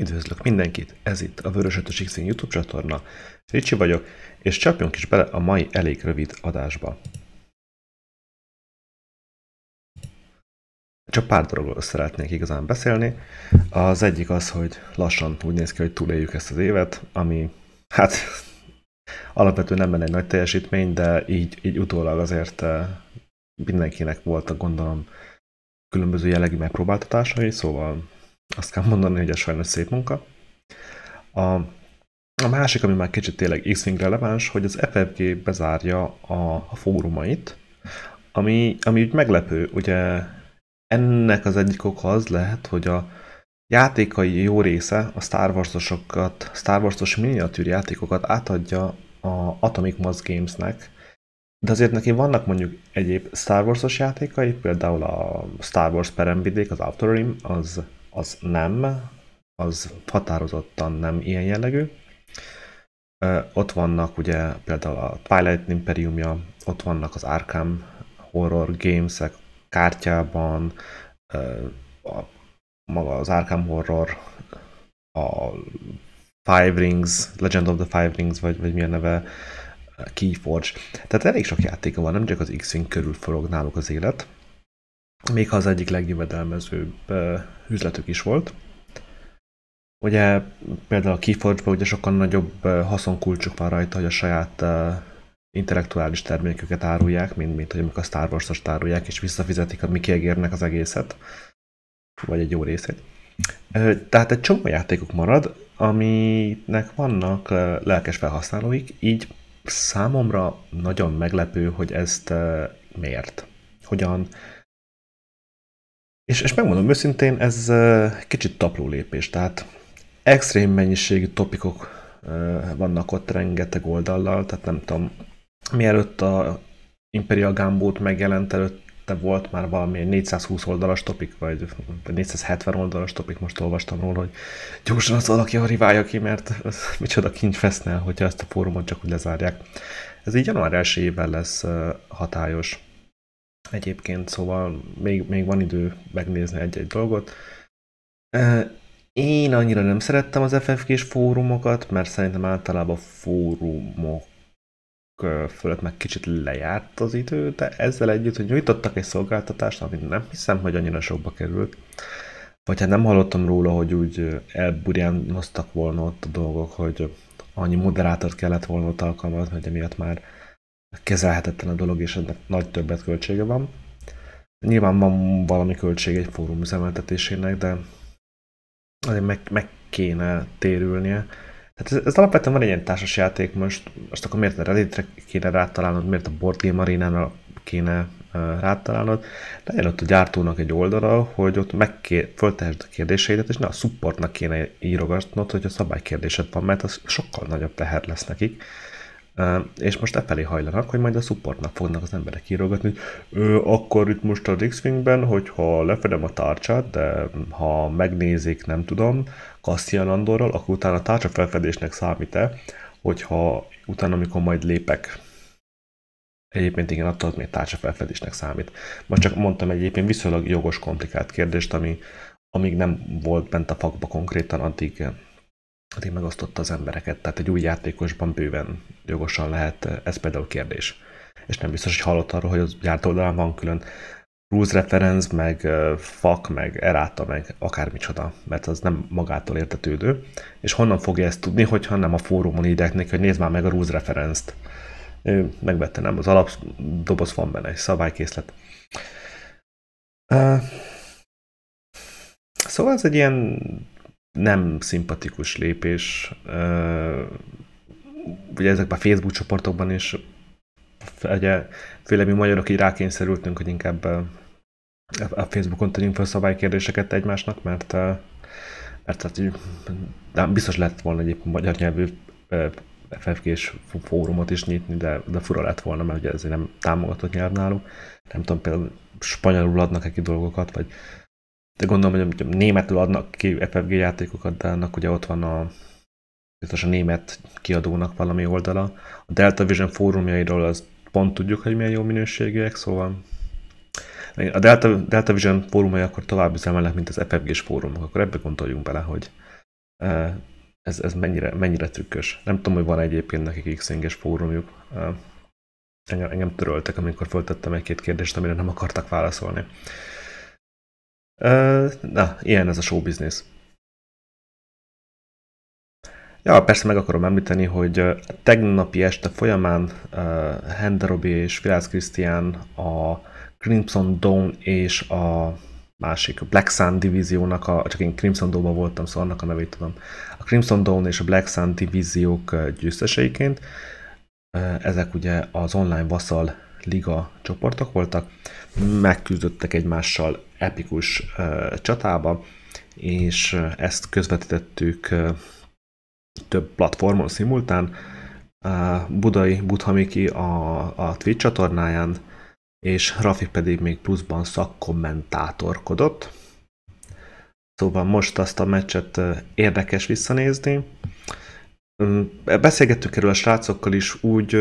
Üdvözlök mindenkit, ez itt a Vörös Ötös x YouTube csatorna. Ricsi vagyok, és csapjunk is bele a mai elég rövid adásba. Csak pár dologról szeretnék igazán beszélni. Az egyik az, hogy lassan úgy néz ki, hogy túléljük ezt az évet, ami hát alapvetően nem lenne egy nagy teljesítmény, de így, így utólag azért eh, mindenkinek voltak gondolom különböző jellegű megpróbáltatásai, szóval azt kell mondani, hogy ez sajnos szép munka. A, a másik, ami már kicsit tényleg X-Wing releváns, hogy az FFG bezárja a, a fórumait, ami, ami úgy meglepő. Ugye ennek az egyik oka az lehet, hogy a játékai jó része a Star Wars-osokat, Star Wars-os miniatűr játékokat átadja a Atomic Mass Games-nek, de azért neki vannak mondjuk egyéb Star Wars-os játékai, például a Star Wars peremvidék, az Outer Rim, az az nem, az határozottan nem ilyen jellegű. Ott vannak ugye például a Twilight Imperiumja, ott vannak az Arkham Horror Games-ek kártyában, a, maga az Arkham Horror, a Five Rings, Legend of the Five Rings, vagy, vagy milyen neve, Keyforge. Tehát elég sok játéka van, nem csak az X-Wing körül forog náluk az élet még ha az egyik legjövedelmezőbb üzletük is volt. Ugye például a Keyforge-ban ugye sokkal nagyobb haszonkulcsuk van rajta, hogy a saját intellektuális terméküket árulják, mint, mint hogy amikor a Star Wars-ost árulják, és visszafizetik, mi kiegérnek az egészet, vagy egy jó részét. Tehát egy csomó játékok marad, aminek vannak lelkes felhasználóik, így számomra nagyon meglepő, hogy ezt miért. Hogyan és, és megmondom őszintén, ez kicsit tapló lépés, tehát extrém mennyiségű topikok vannak ott rengeteg oldallal, tehát nem tudom, mielőtt a Imperial Gambót megjelent előtte volt már valami 420 oldalas topik, vagy 470 oldalas topik, most olvastam róla, hogy gyorsan az valaki riválja ki, mert micsoda kincs feszne, hogyha ezt a fórumot csak úgy lezárják. Ez így január 1 lesz hatályos egyébként, szóval még, még van idő megnézni egy-egy dolgot. Én annyira nem szerettem az FFG-s fórumokat, mert szerintem általában fórumok fölött meg kicsit lejárt az idő, de ezzel együtt, hogy nyújtottak egy szolgáltatást, amit nem hiszem, hogy annyira sokba került, vagy hát nem hallottam róla, hogy úgy elburjánoztak volna ott a dolgok, hogy annyi moderátort kellett volna ott alkalmazni, hogy emiatt már kezelhetetlen a dolog, és ennek nagy többet költsége van. Nyilván van valami költség egy fórum üzemeltetésének, de azért meg, meg kéne térülnie. Tehát ez, ez alapvetően van egy ilyen társasjáték most, most akkor miért a Redditre kéne rátalálnod, miért a Board Game arena kéne uh, rátalálnod. Legyen ott a gyártónak egy oldala, hogy ott megkér, föltehesd a kérdéseidet, és ne a supportnak kéne írogatnod, hogy a szabálykérdésed van, mert az sokkal nagyobb teher lesz nekik. Uh, és most e felé hajlanak, hogy majd a supportnak fognak az emberek írogatni, Ö, akkor itt most a X-Wingben, hogyha lefedem a tárcsát, de ha megnézik, nem tudom, Cassian Andorral, akkor utána a tárcsa felfedésnek számít-e, hogyha utána, amikor majd lépek Egyébként igen, attól még még felfedésnek számít. Most csak mondtam egyébként viszonylag jogos, komplikált kérdést, ami amíg nem volt bent a fakba konkrétan, addig azért hát megosztotta az embereket, tehát egy új játékosban bőven jogosan lehet, eh, ez például kérdés. És nem biztos, hogy hallott arról, hogy a gyártó oldalán van külön rules reference, meg eh, fak, meg eráta, meg akármicsoda, mert az nem magától értetődő. És honnan fogja ezt tudni, hogyha nem a fórumon írják neki, hogy nézd már meg a rules reference-t. Ő megvette, nem? Az alapdoboz van benne, egy szabálykészlet. Uh, szóval ez egy ilyen nem szimpatikus lépés. Ugye ezekben a Facebook csoportokban is ugye, főleg mi magyarok így rákényszerültünk, hogy inkább a Facebookon tegyünk fel szabálykérdéseket egymásnak, mert, mert hát, de biztos lett volna egyébként magyar nyelvű FFG-s fórumot is nyitni, de, de fura lett volna, mert ugye ez nem támogatott nyelv náluk. Nem tudom, például spanyolul adnak neki dolgokat, vagy de gondolom, hogy nem, németül adnak ki FFG játékokat, de annak ugye ott van a biztos a német kiadónak valami oldala. A Delta Vision fórumjairól az pont tudjuk, hogy milyen jó minőségűek, szóval a Delta, Delta Vision fórumai akkor tovább üzemelnek, mint az FFG-s fórumok, akkor ebbe gondoljunk bele, hogy e, ez, ez mennyire, mennyire trükkös. Nem tudom, hogy van egyébként nekik x fórumjuk. E, engem, engem töröltek, amikor föltettem egy-két kérdést, amire nem akartak válaszolni na, ilyen ez a show business. Ja, persze meg akarom említeni, hogy tegnapi este folyamán uh, Henderobi és Virász Krisztián a Crimson Dawn és a másik, a Black Sun divíziónak, a, csak én Crimson Dawn-ban voltam, szóval annak a nevét tudom. A Crimson Dawn és a Black Sun divíziók győzteseiként, uh, ezek ugye az online vassal liga csoportok voltak, megküzdöttek egymással epikus csatába, és ezt közvetítettük több platformon szimultán, Budai Buthamiki a, a Twitch csatornáján, és Rafi pedig még pluszban szakkommentátorkodott. Szóval most azt a meccset érdekes visszanézni. Beszélgettük erről a srácokkal is úgy,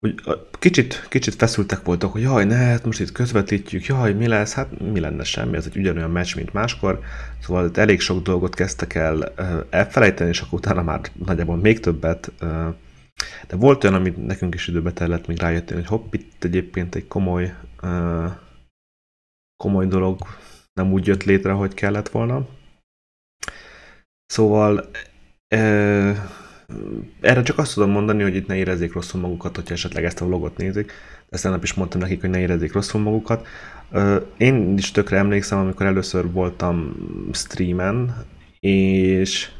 hogy kicsit, kicsit feszültek voltak, hogy jaj, ne, hát most itt közvetítjük, jaj, mi lesz, hát mi lenne semmi, ez egy ugyanolyan meccs, mint máskor, szóval itt elég sok dolgot kezdtek el elfelejteni, és akkor utána már nagyjából még többet, de volt olyan, amit nekünk is időbe tellett még rájöttünk, hogy hopp, itt egyébként egy komoly, komoly dolog nem úgy jött létre, hogy kellett volna. Szóval erre csak azt tudom mondani, hogy itt ne érezzék rosszul magukat, hogyha esetleg ezt a vlogot nézik. Ezt nap is mondtam nekik, hogy ne érezzék rosszul magukat. Én is tökre emlékszem, amikor először voltam streamen, és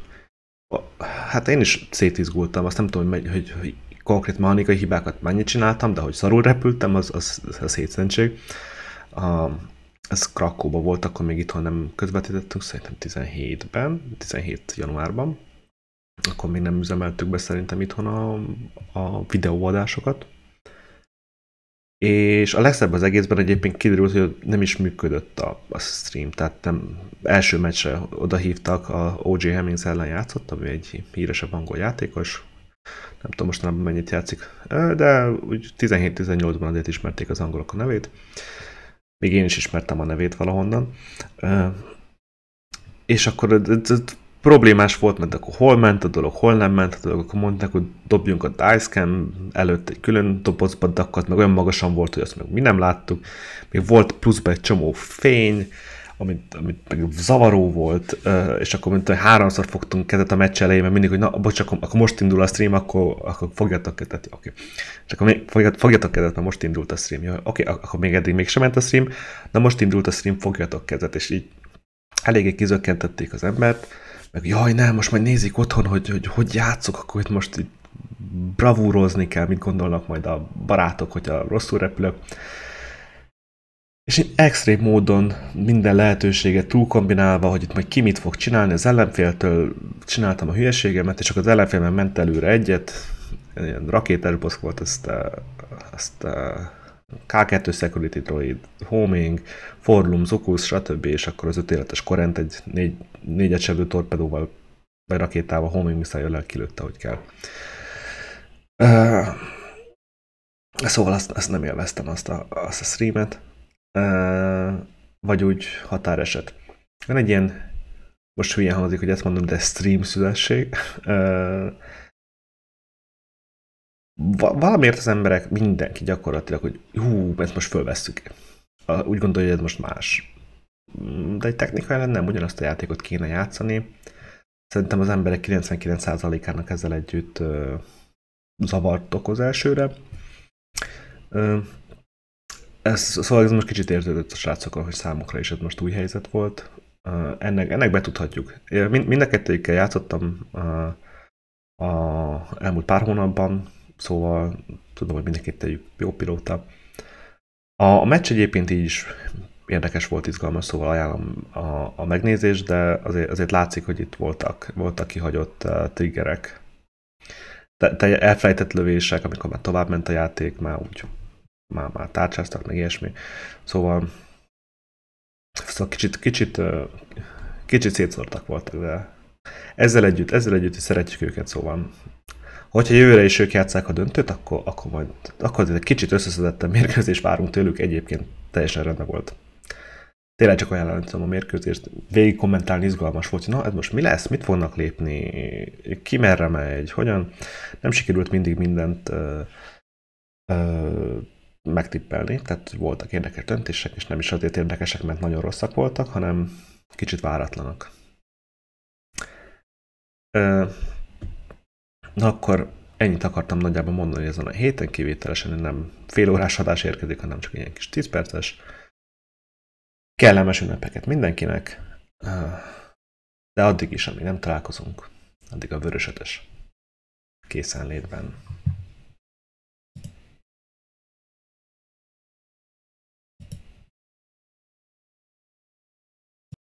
hát én is szétizgultam, azt nem tudom, hogy, hogy, hogy konkrét mechanikai hibákat mennyit csináltam, de hogy szarul repültem, az, az, az hétszentség. A, ez Krakóba volt, akkor még itthon nem közvetítettünk, szerintem 17-ben, 17 januárban akkor még nem üzemeltük be szerintem itthon a, a videóadásokat. És a legszebb az egészben egyébként kiderült, hogy nem is működött a, a stream, tehát nem, első meccsre oda hívtak, a O.J. Hemmings ellen játszott, ami egy híresebb angol játékos, nem tudom mostanában mennyit játszik, de úgy 17-18-ban azért ismerték az angolok a nevét, még én is ismertem a nevét valahonnan, és akkor problémás volt, mert akkor hol ment a dolog, hol nem ment a dolog, akkor mondták, hogy dobjunk a Dicecam előtt egy külön dobozba, de meg olyan magasan volt, hogy azt meg mi nem láttuk. Még volt pluszban egy csomó fény, amit, amit meg zavaró volt, és akkor mint hogy háromszor fogtunk kezdet a meccs elején, mert mindig, hogy na, bocs, akkor, akkor most indul a stream, akkor, akkor fogjatok kezdet, oké. Okay. És akkor még, fogjatok kezdet, mert most indult a stream, jó, oké, okay, akkor még eddig mégsem ment a stream, na most indult a stream, fogjatok kezdet, és így eléggé kizökkentették az embert, meg jaj, nem, most majd nézik otthon, hogy hogy, hogy játszok, akkor itt most itt bravúrozni kell, mit gondolnak majd a barátok, hogyha rosszul repülök. És én extrém módon minden lehetőséget túlkombinálva, hogy itt majd ki mit fog csinálni, az ellenféltől csináltam a hülyeségemet, és csak az ellenfélben ment előre egyet, ilyen rakétás volt, ezt, ezt, eh, ezt eh, K2 Security Droid, Homing, Forlum, Zokus, stb. És akkor az ötéletes korent egy négy, négyetsebő torpedóval vagy rakétával, Homing missile kilőtte, hogy kell. Uh, szóval azt, azt nem élveztem, azt a, azt a streamet. Uh, vagy úgy határeset. Van egy ilyen, most hülyen hangzik, hogy ezt mondom, de stream szülesség. Uh, valamiért az emberek, mindenki gyakorlatilag, hogy hú, ezt most fölvesszük. Úgy gondolja, hogy ez most más. Mm, de egy ellen nem ugyanazt a játékot kéne játszani. Szerintem az emberek 99%-ának ezzel együtt ö, zavart okoz elsőre. Ö, ez, szóval ez most kicsit érződött a srácokon, hogy számukra is ez most új helyzet volt. Ö, ennek, ennek betudhatjuk. Mind, mind a kettőjükkel játszottam ö, a elmúlt pár hónapban, szóval tudom, hogy mindenképp tegyük jó pilóta. A meccs egyébként így is érdekes volt, izgalmas, szóval ajánlom a, a megnézést, de azért, azért látszik, hogy itt voltak, voltak kihagyott uh, triggerek. Te, te elfelejtett lövések, amikor már tovább ment a játék, már úgy már, már tárcsáztak, meg ilyesmi. Szóval, szóval kicsit, kicsit, uh, kicsit szétszortak voltak, de ezzel együtt, ezzel együtt is szeretjük őket, szóval Hogyha jövőre is ők játszák a döntőt, akkor, akkor majd akkor egy kicsit összeszedett a mérkőzés várunk tőlük, egyébként teljesen rendben volt. Tényleg csak olyan tudom a mérkőzést, végig kommentálni izgalmas volt, na ez most mi lesz, mit fognak lépni, ki merre megy, hogyan. Nem sikerült mindig mindent ö, ö, megtippelni, tehát voltak érdekes döntések, és nem is azért érdekesek, mert nagyon rosszak voltak, hanem kicsit váratlanak. Na akkor ennyit akartam nagyjából mondani ezen a héten, kivételesen nem fél órás adás érkezik, hanem csak ilyen kis 10 perces. Kellemes ünnepeket mindenkinek, de addig is, amíg nem találkozunk, addig a vörösötös készen létben.